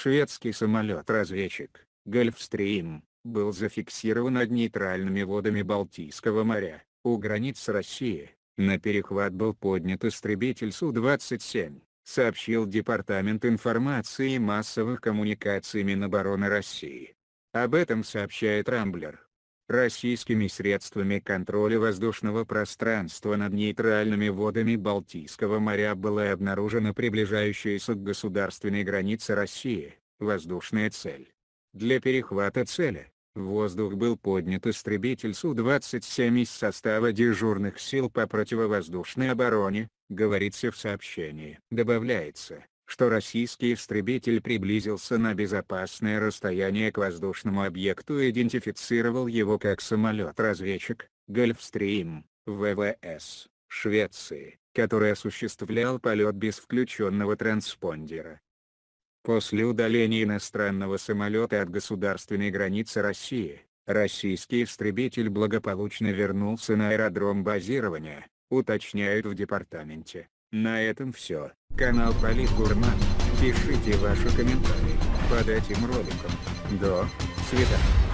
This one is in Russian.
Шведский самолет-разведчик «Гольфстрим» был зафиксирован над нейтральными водами Балтийского моря, у границ России. На перехват был поднят истребитель Су-27, сообщил Департамент информации и массовых коммуникаций Минобороны России. Об этом сообщает Рамблер российскими средствами контроля воздушного пространства над нейтральными водами Балтийского моря была обнаружена приближающаяся к государственной границе России, воздушная цель. Для перехвата цели, в воздух был поднят истребитель Су-27 из состава дежурных сил по противовоздушной обороне, говорится в сообщении. Добавляется, что российский истребитель приблизился на безопасное расстояние к воздушному объекту и идентифицировал его как самолет-разведчик «Гольфстрим» ВВС Швеции, который осуществлял полет без включенного транспондера. После удаления иностранного самолета от государственной границы России, российский истребитель благополучно вернулся на аэродром базирования, уточняют в департаменте. На этом все. Канал Полит Гурман. Пишите ваши комментарии под этим роликом. До свидания.